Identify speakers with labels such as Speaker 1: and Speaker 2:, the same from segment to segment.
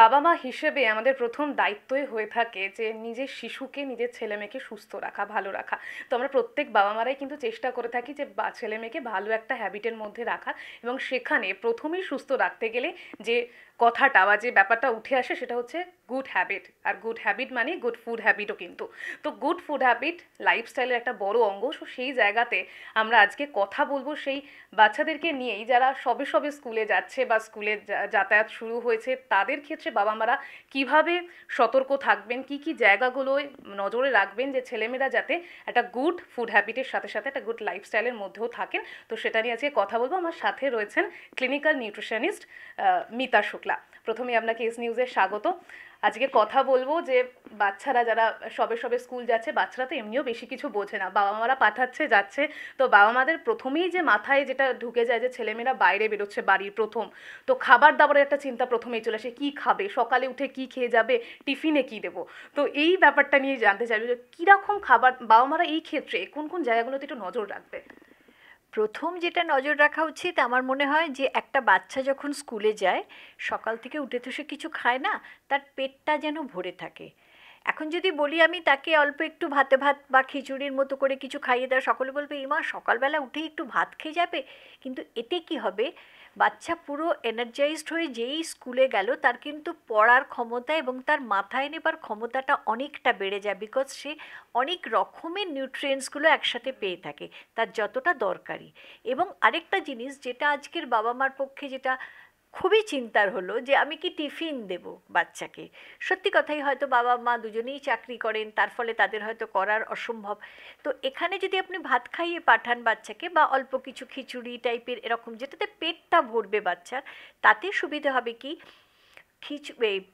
Speaker 1: বাবা মা হিসেবে আমাদের প্রথম দায়িত্বই হয়ে থাকে যে নিজের শিশুকে নিজের ছেলে মেয়েকে সুস্থ রাখা ভালো রাখা তো আমরা প্রত্যেক বাবা মারাই কিন্তু চেষ্টা করে থাকি যে ছেলে মেয়েকে ভালো একটা হ্যাবিটের মধ্যে রাখা এবং সেখানে প্রথমেই সুস্থ রাখতে গেলে যে কথাটা বা যে ব্যাপারটা উঠে আসে সেটা হচ্ছে গুড হ্যাবিট আর গুড হ্যাবিট মানে গুড ফুড হ্যাবিটও কিন্তু তো গুড ফুড হ্যাবিট লাইফস্টাইলের একটা বড় অঙ্গ সো সেই জায়গাতে আমরা আজকে কথা বলবো সেই বাচ্চাদেরকে নিয়েই যারা সবে সবে স্কুলে যাচ্ছে বা স্কুলে যাতায়াত শুরু হয়েছে তাদের ক্ষেত্রে বাবা মারা কীভাবে সতর্ক থাকবেন কি কি জায়গাগুলোয় নজরে রাখবেন যে ছেলেমেয়েরা যাতে একটা গুড ফুড হ্যাবিটের সাথে সাথে একটা গুড লাইফস্টাইলের মধ্যেও থাকেন তো সেটা নিয়ে আজকে কথা বলবো আমার সাথে রয়েছেন ক্লিনিক্যাল নিউট্রিশনিস্ট মিতা শুক্লা প্রথমে আপনাকে এস নিউজে স্বাগত আজকে কথা বলবো যে বাচ্চারা যারা সবে সবে স্কুল যাচ্ছে বাচ্চারা তো এমনিও বেশি কিছু বোঝে না বাবা মারা পাঠাচ্ছে যাচ্ছে তো বাবা মাদের প্রথমেই যে মাথায় যেটা ঢুকে যায় যে ছেলেমেয়েরা বাইরে বেরোচ্ছে বাড়ির প্রথম তো খাবার দাবারের একটা চিন্তা প্রথমেই চলে আসে কী খাবে সকালে উঠে কি খেয়ে যাবে টিফিনে কি দেবো তো এই ব্যাপারটা নিয়ে জানতে চাইবে যে কীরকম খাবার বাবা মারা এই ক্ষেত্রে কোন কোন জায়গাগুলোতে একটু নজর রাখবে প্রথম যেটা
Speaker 2: নজর রাখা উচিত আমার মনে হয় যে একটা বাচ্চা যখন স্কুলে যায় সকাল থেকে উঠে তো সে কিছু খায় না তার পেটটা যেন ভরে থাকে এখন যদি বলি আমি তাকে অল্প একটু ভাতে ভাত বা খিচুড়ির মতো করে কিছু খাইয়ে দেওয়া সকলে বলবে ইমা সকালবেলা উঠে একটু ভাত খেয়ে যাবে কিন্তু এতে কি হবে বাচ্চা পুরো এনার্জাইজড হয়ে যেই স্কুলে গেল তার কিন্তু পড়ার ক্ষমতা এবং তার মাথায় নেবার ক্ষমতাটা অনেকটা বেড়ে যায় বিকজ সে অনেক রকমের নিউট্রিয়েন্টসগুলো একসাথে পেয়ে থাকে তার যতটা দরকারি এবং আরেকটা জিনিস যেটা আজকের বাবা মার পক্ষে যেটা খুবই চিন্তার হলো যে আমি কি টিফিন দেব বাচ্চাকে সত্যি কথাই হয়তো বাবা মা দুজনেই চাকরি করেন তার ফলে তাদের হয়তো করার অসম্ভব তো এখানে যদি আপনি ভাত খাইয়ে পাঠান বাচ্চাকে বা অল্প কিছু খিচুড়ি টাইপের এরকম যেটাতে পেটটা ভরবে বাচ্চার তাতে সুবিধে হবে কি খিচ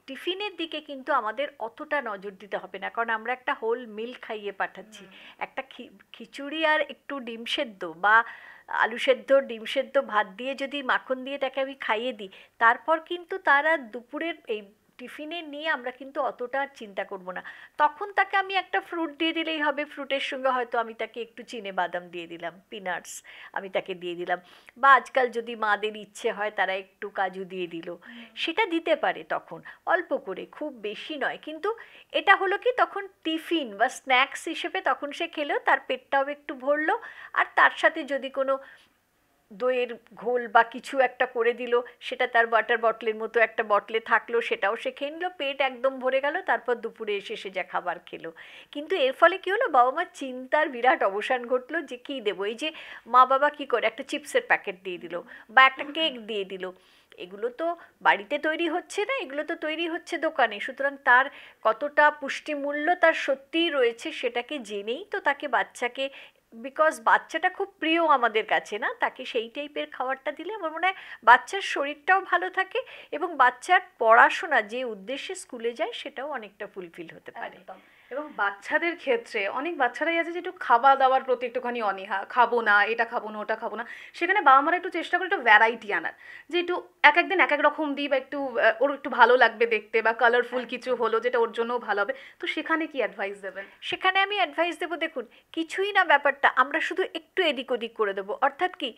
Speaker 2: টিফিনের দিকে কিন্তু আমাদের অতটা নজর দিতে হবে না কারণ আমরা একটা হোল মিল খাইয়ে পাঠাচ্ছি একটা খিচুড়ি আর একটু ডিম সেদ্ধ বা আলু সেদ্ধ ডিম সেদ্ধ ভাত দিয়ে যদি মাখন দিয়ে তাকে আমি খাইয়ে দিই তারপর কিন্তু তারা দুপুরের এই টিফিনে নিয়ে আমরা কিন্তু অতটা চিন্তা করব না তখন তাকে আমি একটা ফ্রুট দিয়ে দিলেই হবে ফ্রুটের সঙ্গে হয়তো আমি তাকে একটু চিনে বাদাম দিয়ে দিলাম পিনাটস আমি তাকে দিয়ে দিলাম বা আজকাল যদি মাদের ইচ্ছে হয় তারা একটু কাজু দিয়ে দিল সেটা দিতে পারে তখন অল্প করে খুব বেশি নয় কিন্তু এটা হলো কি তখন টিফিন বা স্ন্যাক্স হিসেবে তখন সে খেলেও তার পেটটাও একটু ভরলো আর তার সাথে যদি কোনো দইয়ের ঘোল বা কিছু একটা করে দিল সেটা তার ওয়াটার বটলের মতো একটা বটলে থাকলো সেটাও সে খেয়ে নিল পেট একদম ভরে গেল তারপর দুপুরে এসে সে যা খাবার খেলো কিন্তু এর ফলে কী হলো বাবা মার চিন্তার বিরাট অবসান ঘটলো যে কী দেবো এই যে মা বাবা কী করে একটা চিপসের প্যাকেট দিয়ে দিল বা একটা কেক দিয়ে দিল এগুলো তো বাড়িতে তৈরি হচ্ছে না এগুলো তো তৈরি হচ্ছে দোকানে সুতরাং তার কতটা পুষ্টিমূল্য তার সত্যিই রয়েছে সেটাকে জেনেই তো তাকে বাচ্চাকে বিকজ বাচ্চাটা খুব প্রিয় আমাদের কাছে না তাকে সেই টাইপের খাবারটা দিলে আমার মনে হয় বাচ্চার শরীরটাও ভালো থাকে এবং বাচ্চার পড়াশোনা
Speaker 1: যে উদ্দেশ্যে
Speaker 2: স্কুলে যায় সেটাও অনেকটা ফুলফিল হতে পারে
Speaker 1: এবং বাচ্চাদের ক্ষেত্রে অনেক বাচ্চারাই আছে যে একটু খাওয়া দাওয়ার প্রতি একটুখানি অনীহা খাবো না এটা খাবো না ওটা খাবো না সেখানে বাবা মারা একটু চেষ্টা করে একটু ভ্যারাইটি আনার যে একটু এক একদিন এক এক রকম দিই বা একটু ওর একটু ভালো লাগবে দেখতে বা কালারফুল কিছু হলো যেটা ওর জন্যও ভালো হবে তো সেখানে কি অ্যাডভাইস দেবেন সেখানে আমি
Speaker 2: অ্যাডভাইস দেবো দেখুন কিছুই না ব্যাপারটা আমরা শুধু একটু এদিক ওদিক করে দেবো অর্থাৎ কি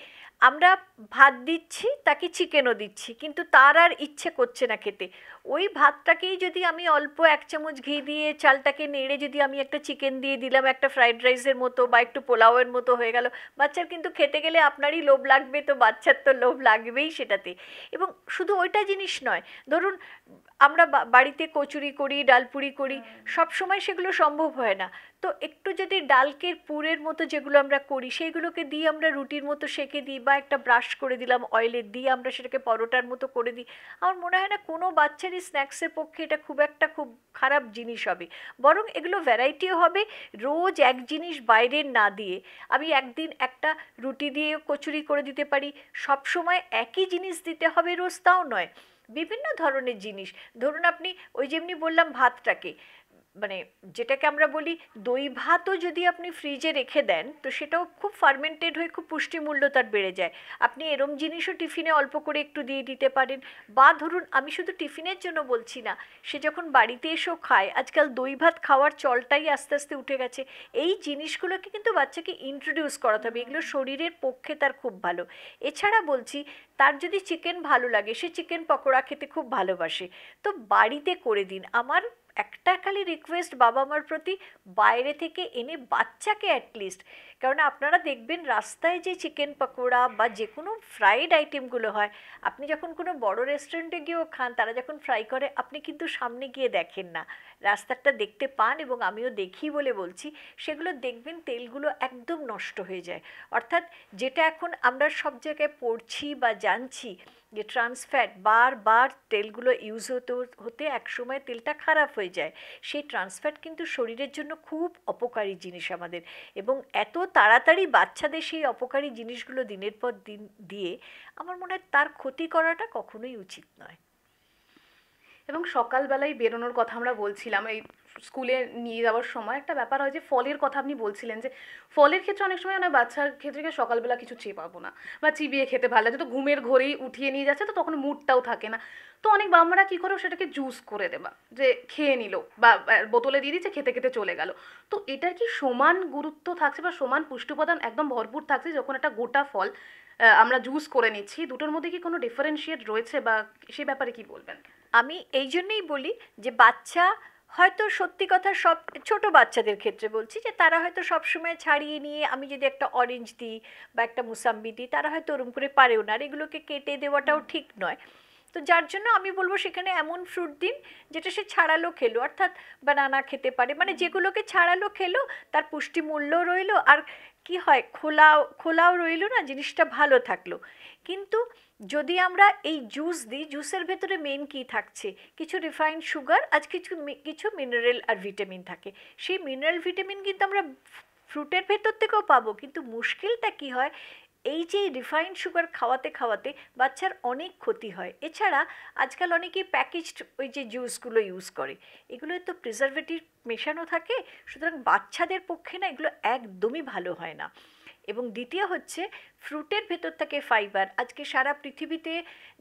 Speaker 2: আমরা ভাত দিচ্ছি তাকে চিকেনও দিচ্ছি কিন্তু তার আর ইচ্ছে করছে না খেতে ওই ভাতটাকেই যদি আমি অল্প এক চামচ ঘি দিয়ে চালটাকে নেড়ে নেড়ে যদি আমি একটা চিকেন দিয়ে দিলাম একটা ফ্রাইড রাইসের মতো বা একটু পোলাওয়ের মতো হয়ে গেল বাচ্চার কিন্তু খেতে গেলে আপনারই লোভ লাগবে তো বাচ্চার তো লোভ লাগবেই সেটাতে এবং শুধু ওইটা জিনিস নয় ধরুন আমরা বাড়িতে কচুরি করি ডালপুরি করি হ্যাঁ। সব সময় সেগুলো সম্ভব হয় না তো একটু যদি ডালকে পুরের মতো যেগুলো আমরা করি সেইগুলোকে দিয়ে আমরা রুটির মতো সেকে দিই বা একটা ব্রাশ করে দিলাম অয়েলে দিয়ে আমরা সেটাকে পরোটার মতো করে দিই আমার মনে হয় না কোনো বাচ্চারই স্ন্যাক্সের পক্ষে এটা খুব একটা খুব খারাপ জিনিস হবে বরং এগুলো ভ্যারাইটিও হবে রোজ এক জিনিস বাইরের না দিয়ে আমি একদিন একটা রুটি দিয়ে কচুরি করে দিতে পারি সব সময় একই জিনিস দিতে হবে রোজ তাও নয় বিভিন্ন ধরনের জিনিস ধরুন আপনি ওই যেমনি বললাম ভাতটাকে মানে যেটাকে আমরা বলি দই ভাতও যদি আপনি ফ্রিজে রেখে দেন তো সেটাও খুব ফার্মেন্টেড হয়ে খুব পুষ্টিমূল্য তার বেড়ে যায় আপনি এরম জিনিসও টিফিনে অল্প করে একটু দিয়ে দিতে পারেন বা ধরুন আমি শুধু টিফিনের জন্য বলছি না সে যখন বাড়িতে এসেও খায় আজকাল দই ভাত খাওয়ার চলটাই আস্তে আস্তে উঠে গেছে এই জিনিসগুলোকে কিন্তু বাচ্চাকে ইন্ট্রোডিউস করাতে হবে এগুলো শরীরের পক্ষে তার খুব ভালো এছাড়া বলছি তার যদি চিকেন ভালো লাগে সে চিকেন পকোড়া খেতে খুব ভালোবাসে তো বাড়িতে করে দিন আমার একটা খালি রিকোয়েস্ট বাবা মার প্রতি বাইরে থেকে এনে বাচ্চাকে অ্যাটলিস্ট কারণ আপনারা দেখবেন রাস্তায় যে চিকেন পকোড়া বা যে কোনো ফ্রাইড আইটেমগুলো হয় আপনি যখন কোনো বড় রেস্টুরেন্টে গিয়েও খান তারা যখন ফ্রাই করে আপনি কিন্তু সামনে গিয়ে দেখেন না রাস্তাটা দেখতে পান এবং আমিও দেখি বলে বলছি সেগুলো দেখবেন তেলগুলো একদম নষ্ট হয়ে যায় অর্থাৎ যেটা এখন আমরা সব জায়গায় পড়ছি বা জানছি যে ট্রান্সফ্যাট বারবার তেলগুলো ইউজ হতে হতে একসময় তেলটা খারাপ হয়ে যায় সেই ট্রান্সফ্যাট কিন্তু শরীরের জন্য খুব অপকারী জিনিস আমাদের এবং এত তাড়াতাড়ি বাচ্চাদের সেই অপকারী জিনিসগুলো দিনের পর দিন দিয়ে আমার
Speaker 1: মনে হয় তার ক্ষতি করাটা কখনোই উচিত নয় এবং সকালবেলায় বেরোনোর কথা আমরা বলছিলাম এই স্কুলে নিয়ে যাওয়ার সময় একটা ব্যাপার হয় যে ফলের কথা আপনি বলছিলেন যে ফলের ক্ষেত্রে অনেক সময় অনেক বাচ্চার ক্ষেত্রে সকালবেলা কিছু চেয়ে পাবো না বা চিবিয়ে খেতে ভালো লাগে তো ঘুমের ঘরেই উঠিয়ে নিয়ে যাচ্ছে তো তখন মুডটাও থাকে না তো অনেক বাবা কী করো সেটাকে জুস করে দেবা যে খেয়ে নিল বা বোতলে দিয়ে দিচ্ছে খেতে খেতে চলে গেল তো এটার কি সমান গুরুত্ব থাকছে বা সমান পুষ্টি একদম ভরপুর থাকছে যখন একটা গোটা ফল আমরা জুস করে নিচ্ছি দুটোর মধ্যে কি কোনো ডিফারেন্সিয়েট রয়েছে বা সে ব্যাপারে কি বলবেন আমি এই
Speaker 2: জন্যেই বলি যে বাচ্চা হয়তো সত্যি কথা সব ছোট বাচ্চাদের ক্ষেত্রে বলছি যে তারা হয়তো সবসময় ছাড়িয়ে নিয়ে আমি যদি একটা অরেঞ্জ দিই বা একটা মুসাম্বি দিই তারা হয়তো ওরম করে পারেও না আর এগুলোকে কেটে দেওয়াটাও ঠিক নয় তো যার জন্য আমি বলবো সেখানে এমন ফ্রুট দিন যেটা সে ছাড়ালো খেলো অর্থাৎ বানানা খেতে পারে মানে যেগুলোকে ছাড়ালো খেলো তার পুষ্টিমূল্যও রইলো আর কি হয় খোলাও খোলাও রইলো না জিনিসটা ভালো থাকলো কিন্তু যদি আমরা এই জুস দিই জুসের ভেতরে মেন কি থাকছে কিছু রিফাইন্ড সুগার আজ কিছু কিছু মিনারেল আর ভিটামিন থাকে সেই মিনারেল ভিটামিন কিন্তু আমরা ফ্রুটের ভেতর থেকেও পাবো কিন্তু মুশকিলটা কি হয় এই যে রিফাইন্ড সুগার খাওয়াতে খাওয়াতে বাচ্চার অনেক ক্ষতি হয় এছাড়া আজকাল অনেকে প্যাকেজড ওই যে জুসগুলো ইউজ করে এগুলোয় তো প্রিজারভেটিভ মেশানো থাকে সুতরাং বাচ্চাদের পক্ষে না এগুলো একদমই ভালো হয় না এবং দ্বিতীয় হচ্ছে ফ্রুটের ভেতর থাকে ফাইবার আজকে সারা পৃথিবীতে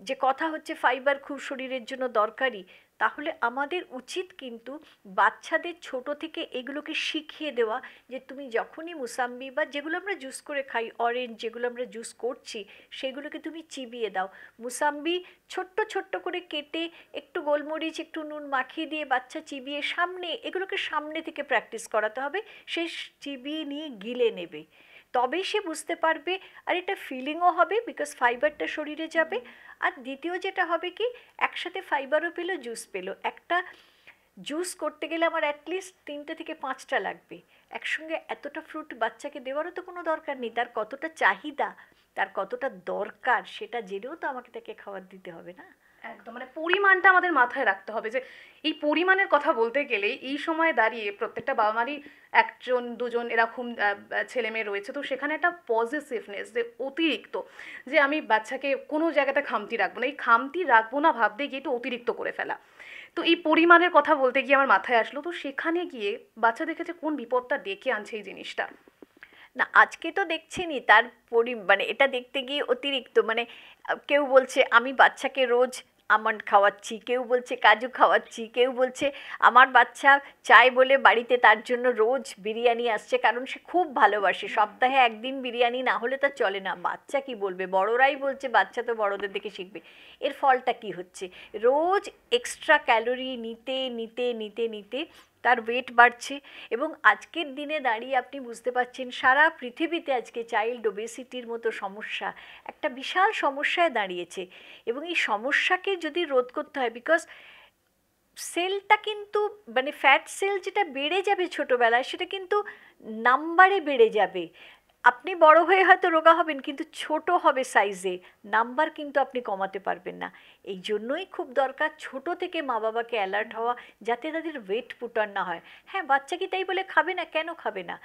Speaker 2: যে কথা হচ্ছে ফাইবার খুব শরীরের জন্য দরকারি তাহলে আমাদের উচিত কিন্তু বাচ্চাদের ছোট থেকে এগুলোকে শিখিয়ে দেওয়া যে তুমি যখনই মুসাম্বি বা যেগুলো আমরা জুস করে খাই অরেঞ্জ যেগুলো আমরা জুস করছি সেগুলোকে তুমি চিবিয়ে দাও মুসাম্বি ছোট্ট ছোট্ট করে কেটে একটু গোলমরিচ একটু নুন মাখিয়ে দিয়ে বাচ্চা চিবিয়ে সামনে এগুলোকে সামনে থেকে প্র্যাকটিস করাতে হবে সে চিবিয়ে নিয়ে গিলে নেবে তবেই সে বুঝতে পারবে আর এটা ফিলিংও হবে বিকজ ফাইবারটা শরীরে যাবে আর দ্বিতীয় যেটা হবে কি একসাথে ফাইবারও পেলো জুস পেলো একটা জুস করতে গেলে আমার অ্যাটলিস্ট তিনটে থেকে পাঁচটা লাগবে একসঙ্গে এতটা ফ্রুট বাচ্চাকে দেওয়ারও তো কোনো দরকার নেই তার কতটা চাহিদা তার কতটা
Speaker 1: দরকার সেটা জেনেও তো আমাকে তাকে খাবার দিতে হবে না একদম মানে পরিমাণটা আমাদের মাথায় রাখতে হবে যে এই পরিমাণের কথা বলতে গেলে এই সময় দাঁড়িয়ে প্রত্যেকটা বাবা মারই একজন দুজন এরকম ছেলে মেয়ে রয়েছে তো সেখানে একটা পজিটিভনেস যে অতিরিক্ত যে আমি বাচ্চাকে কোনো জায়গাতে খামতি রাখবো না এই খামতি রাখবো না ভাবতে গিয়ে একটু অতিরিক্ত করে ফেলা তো এই পরিমাণের কথা বলতে গিয়ে আমার মাথায় আসলো তো সেখানে গিয়ে বাচ্চা দেখেছে কোন বিপদটা ডেকে আনছে এই জিনিসটা না আজকে তো দেখছেনি
Speaker 2: তার পরি মানে এটা দেখতে গিয়ে অতিরিক্ত মানে কেউ বলছে আমি বাচ্চাকে রোজ আমন্ড খাওয়াচ্ছি কেউ বলছে কাজু খাওয়াচ্ছি কেউ বলছে আমার বাচ্চা চায় বলে বাড়িতে তার জন্য রোজ বিরিয়ানি আসছে কারণ সে খুব ভালোবাসে সপ্তাহে একদিন বিরিয়ানি না হলে তা চলে না বাচ্চা কি বলবে বড়রাই বলছে বাচ্চা তো বড়দের দেখে শিখবে এর ফলটা কি হচ্ছে রোজ এক্সট্রা ক্যালোরি নিতে নিতে নিতে নিতে তার ওয়েট বাড়ছে এবং আজকের দিনে দাঁড়িয়ে আপনি বুঝতে পাচ্ছেন সারা পৃথিবীতে আজকে চাইল্ড ওবেসিটির মতো সমস্যা একটা বিশাল সমস্যায় দাঁড়িয়েছে এবং এই সমস্যাকে যদি রোধ করতে হয় বিকজ সেলটা কিন্তু মানে ফ্যাট সেল যেটা বেড়ে যাবে ছোটোবেলায় সেটা কিন্তু নাম্বারে বেড়ে যাবে আপনি বড় হয়ে হয়তো রোগা হবেন কিন্তু ছোট হবে সাইজে নাম্বার কিন্তু আপনি কমাতে পারবেন না এই জন্যই খুব দরকার ছোট থেকে মা বাবাকে অ্যালার্ট হওয়া যাতে তাদের ওয়েট পুটার না হয় হ্যাঁ বাচ্চা কি তাই বলে খাবে না কেন খাবে না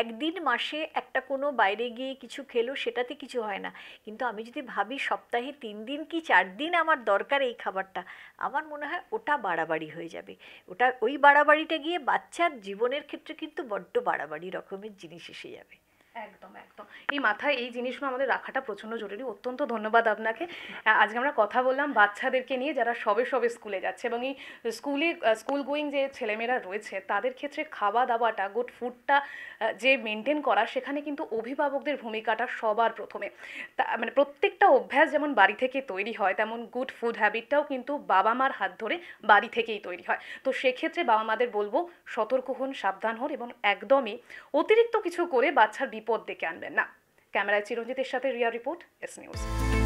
Speaker 2: একদিন মাসে একটা কোনো বাইরে গিয়ে কিছু খেলো সেটাতে কিছু হয় না কিন্তু আমি যদি ভাবি সপ্তাহে তিন দিন কি চার দিন আমার দরকার এই খাবারটা আমার মনে হয় ওটা বাড়াবাড়ি হয়ে যাবে ওটা ওই বাড়াবাড়িটা গিয়ে বাচ্চার জীবনের ক্ষেত্রে কিন্তু বড্ড বাড়াবাড়ি রকমের জিনিস এসে যাবে
Speaker 1: একদম একদম এই মাথায় এই জিনিসগুলো আমাদের রাখাটা প্রচণ্ড জরুরি অত্যন্ত ধন্যবাদ আপনাকে আজকে আমরা কথা বললাম বাচ্চাদেরকে নিয়ে যারা সবে সবে স্কুলে যাচ্ছে এবং এই স্কুলে স্কুল গোয়িং যে ছেলেমেয়েরা রয়েছে তাদের ক্ষেত্রে খাওয়া দাওয়াটা গুড ফুডটা যে মেনটেন করা সেখানে কিন্তু অভিভাবকদের ভূমিকাটা সবার প্রথমে তা মানে প্রত্যেকটা অভ্যাস যেমন বাড়ি থেকে তৈরি হয় তেমন গুড ফুড হ্যাবিটটাও কিন্তু বাবা মার হাত ধরে বাড়ি থেকেই তৈরি হয় তো সেক্ষেত্রে বাবা মাদের বলবো সতর্ক হন সাবধান হন এবং একদমই অতিরিক্ত কিছু করে বাচ্চার বিপদ ডেকে আনবেন না ক্যামেরায় চিরঞ্জিতের সাথে রিয়া রিপোর্ট এস নিউজ